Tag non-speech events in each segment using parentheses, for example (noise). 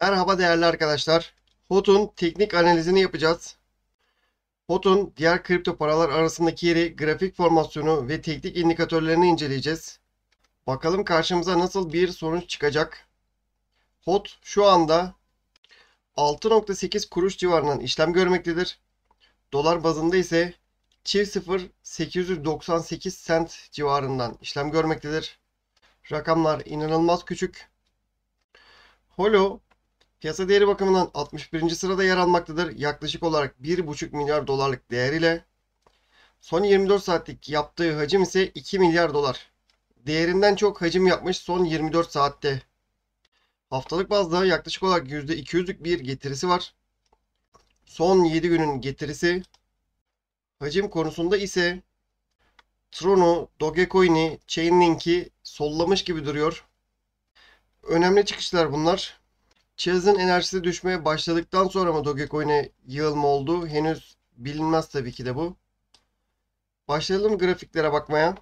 Merhaba değerli arkadaşlar. HOT'un teknik analizini yapacağız. HOT'un diğer kripto paralar arasındaki yeri, grafik formasyonu ve teknik indikatörlerini inceleyeceğiz. Bakalım karşımıza nasıl bir sonuç çıkacak. HOT şu anda 6.8 kuruş civarından işlem görmektedir. Dolar bazında ise çift sıfır 898 sent civarından işlem görmektedir. Rakamlar inanılmaz küçük. Holo Piyasa değeri bakımından 61. sırada yer almaktadır. Yaklaşık olarak 1,5 milyar dolarlık değeriyle. Son 24 saatlik yaptığı hacim ise 2 milyar dolar. Değerinden çok hacim yapmış son 24 saatte. Haftalık bazda yaklaşık olarak %200'lük bir getirisi var. Son 7 günün getirisi. Hacim konusunda ise Tron'u, Dogecoin'i, Chainlink'i sollamış gibi duruyor. Önemli çıkışlar bunlar. Chase'in enerjisi düşmeye başladıktan sonra mı Dogecoin'e yığılma oldu? Henüz bilinmez tabii ki de bu. Başlayalım grafiklere bakmaya.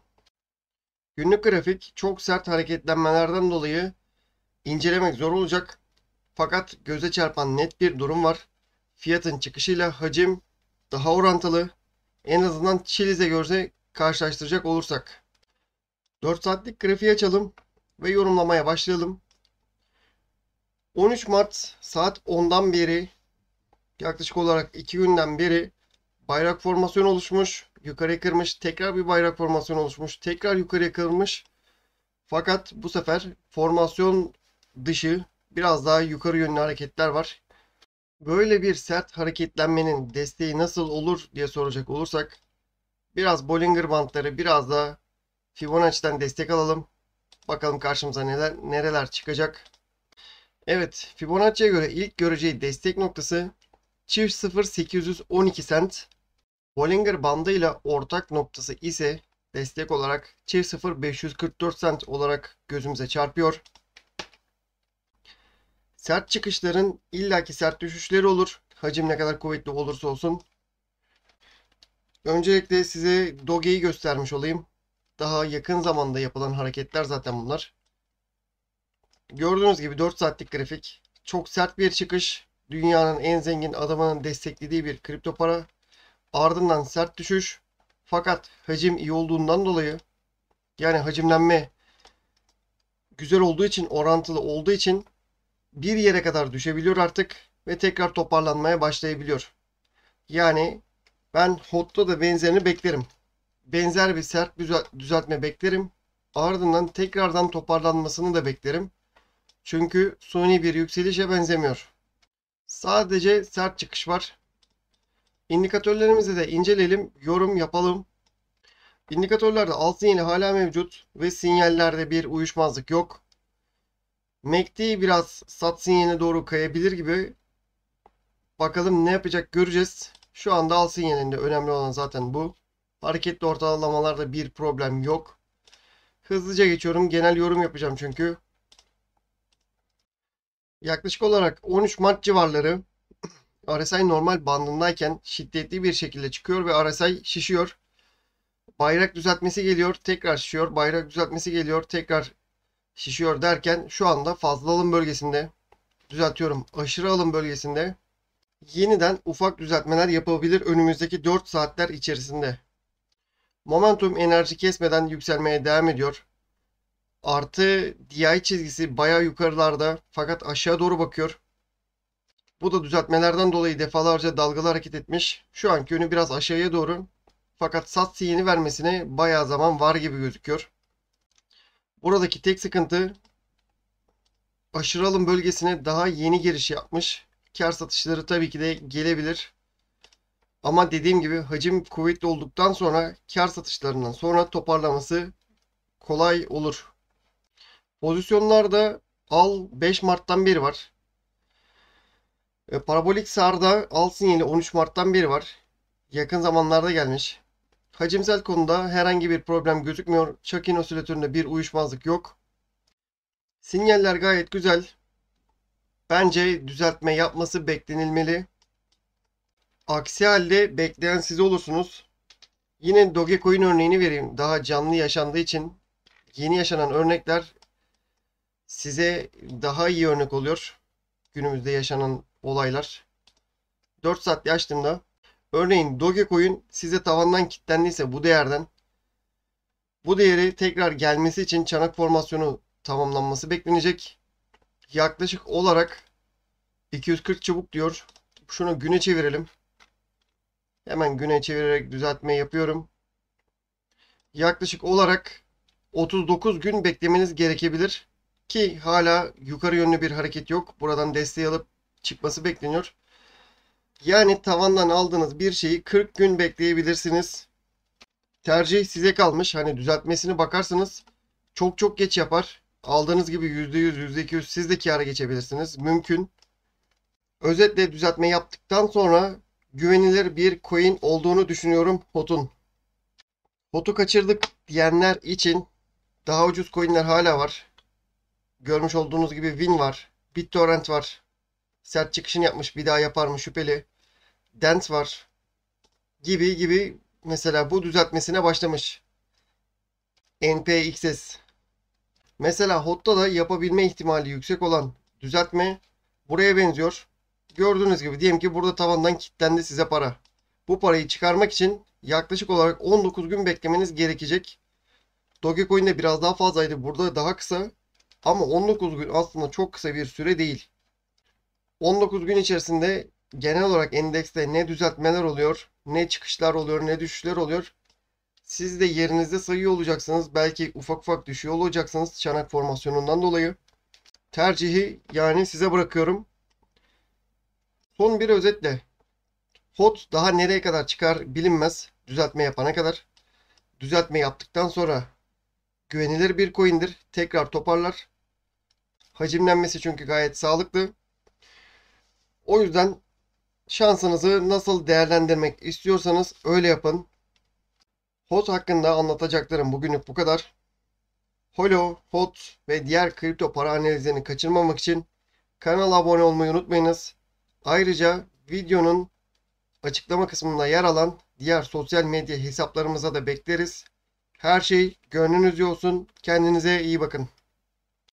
Günlük grafik çok sert hareketlenmelerden dolayı incelemek zor olacak. Fakat göze çarpan net bir durum var. Fiyatın çıkışıyla hacim daha orantılı. En azından Chilize göre karşılaştıracak olursak. 4 saatlik grafiği açalım ve yorumlamaya başlayalım. 13 Mart saat 10'dan beri yaklaşık olarak 2 günden beri bayrak formasyonu oluşmuş. Yukarıya kırmış. Tekrar bir bayrak formasyonu oluşmuş. Tekrar yukarıya kırmış. Fakat bu sefer formasyon dışı biraz daha yukarı yönlü hareketler var. Böyle bir sert hareketlenmenin desteği nasıl olur diye soracak olursak biraz Bollinger bandları biraz da Fibonacci'den destek alalım. Bakalım karşımıza neler, nereler çıkacak. Evet Fibonacci'ye göre ilk göreceği destek noktası çift 0 812 sent. Bollinger bandıyla ortak noktası ise destek olarak çift 0 544 sent olarak gözümüze çarpıyor. Sert çıkışların illaki sert düşüşleri olur. Hacim ne kadar kuvvetli olursa olsun. Öncelikle size Doge'yi göstermiş olayım. Daha yakın zamanda yapılan hareketler zaten bunlar. Gördüğünüz gibi 4 saatlik grafik. Çok sert bir çıkış. Dünyanın en zengin adamının desteklediği bir kripto para. Ardından sert düşüş. Fakat hacim iyi olduğundan dolayı yani hacimlenme güzel olduğu için orantılı olduğu için bir yere kadar düşebiliyor artık ve tekrar toparlanmaya başlayabiliyor. Yani ben HOT'ta da benzerini beklerim. Benzer bir sert düzeltme beklerim. Ardından tekrardan toparlanmasını da beklerim. Çünkü suni bir yükselişe benzemiyor. Sadece sert çıkış var. İndikatörlerimizi de inceleyelim, yorum yapalım. İndikatörlerde altın yeni hala mevcut ve sinyallerde bir uyuşmazlık yok. MACD e biraz sat sinyaline doğru kayabilir gibi. Bakalım ne yapacak göreceğiz. Şu anda al sinyalinde önemli olan zaten bu. Hareketli ortalamalarda bir problem yok. Hızlıca geçiyorum. Genel yorum yapacağım çünkü. Yaklaşık olarak 13 Mart civarları RSI (clears throat) normal bandındayken şiddetli bir şekilde çıkıyor ve RSI şişiyor. Bayrak düzeltmesi geliyor, tekrar şişiyor. Bayrak düzeltmesi geliyor, tekrar şişiyor derken şu anda fazla alım bölgesinde düzeltiyorum. Aşırı alım bölgesinde yeniden ufak düzeltmeler yapabilir önümüzdeki 4 saatler içerisinde. Momentum enerji kesmeden yükselmeye devam ediyor. Artı DI çizgisi baya yukarılarda fakat aşağı doğru bakıyor. Bu da düzeltmelerden dolayı defalarca dalgalı hareket etmiş. Şu anki yönü biraz aşağıya doğru. Fakat satsi yeni vermesine baya zaman var gibi gözüküyor. Buradaki tek sıkıntı aşırı alım bölgesine daha yeni giriş yapmış. Kar satışları tabii ki de gelebilir. Ama dediğim gibi hacim kuvvetli olduktan sonra kar satışlarından sonra toparlaması kolay olur. Pozisyonlarda al 5 Mart'tan beri var. E, parabolik sarda al sinyali 13 Mart'tan beri var. Yakın zamanlarda gelmiş. Hacimsel konuda herhangi bir problem gözükmüyor. Çakin osilatöründe bir uyuşmazlık yok. Sinyaller gayet güzel. Bence düzeltme yapması beklenilmeli. Aksi halde bekleyen siz olursunuz. Yine Dogecoin örneğini vereyim. Daha canlı yaşandığı için yeni yaşanan örnekler size daha iyi örnek oluyor günümüzde yaşanan olaylar. 4 saat açtığımda örneğin Dogecoin size tavandan kilitlendiyse bu değerden bu değeri tekrar gelmesi için çanak formasyonu tamamlanması beklenecek. Yaklaşık olarak 240 çubuk diyor. Şunu güne çevirelim. Hemen güne çevirerek düzeltme yapıyorum. Yaklaşık olarak 39 gün beklemeniz gerekebilir. Ki hala yukarı yönlü bir hareket yok. Buradan desteği alıp çıkması bekleniyor. Yani tavandan aldığınız bir şeyi 40 gün bekleyebilirsiniz. Tercih size kalmış. Hani düzeltmesini bakarsanız çok çok geç yapar. Aldığınız gibi %100, %200 siz de kâra geçebilirsiniz. Mümkün. Özetle düzeltme yaptıktan sonra güvenilir bir coin olduğunu düşünüyorum HOT'un. HOT'u kaçırdık diyenler için daha ucuz coinler hala var. Görmüş olduğunuz gibi Win var. BitTorrent var. Sert çıkışını yapmış. Bir daha yapar mı şüpheli. Dent var. Gibi gibi mesela bu düzeltmesine başlamış. NPXS. Mesela HOT'ta da yapabilme ihtimali yüksek olan düzeltme buraya benziyor. Gördüğünüz gibi diyelim ki burada tavandan kilitlendi size para. Bu parayı çıkarmak için yaklaşık olarak 19 gün beklemeniz gerekecek. Dogecoin'de biraz daha fazlaydı. Burada daha kısa. Ama 19 gün aslında çok kısa bir süre değil. 19 gün içerisinde genel olarak endekste ne düzeltmeler oluyor, ne çıkışlar oluyor, ne düşüşler oluyor. Siz de yerinizde sayıyor olacaksınız. Belki ufak ufak düşüyor olacaksınız çanak formasyonundan dolayı. Tercihi yani size bırakıyorum. Son bir özetle. HOT daha nereye kadar çıkar bilinmez. Düzeltme yapana kadar. Düzeltme yaptıktan sonra güvenilir bir coin'dir. Tekrar toparlar. Hacimlenmesi çünkü gayet sağlıklı. O yüzden şansınızı nasıl değerlendirmek istiyorsanız öyle yapın. HOT hakkında anlatacaklarım bugünlük bu kadar. Holo, HOT ve diğer kripto para analizlerini kaçırmamak için kanala abone olmayı unutmayınız. Ayrıca videonun açıklama kısmında yer alan diğer sosyal medya hesaplarımıza da bekleriz. Her şey gönlünüzce olsun. Kendinize iyi bakın.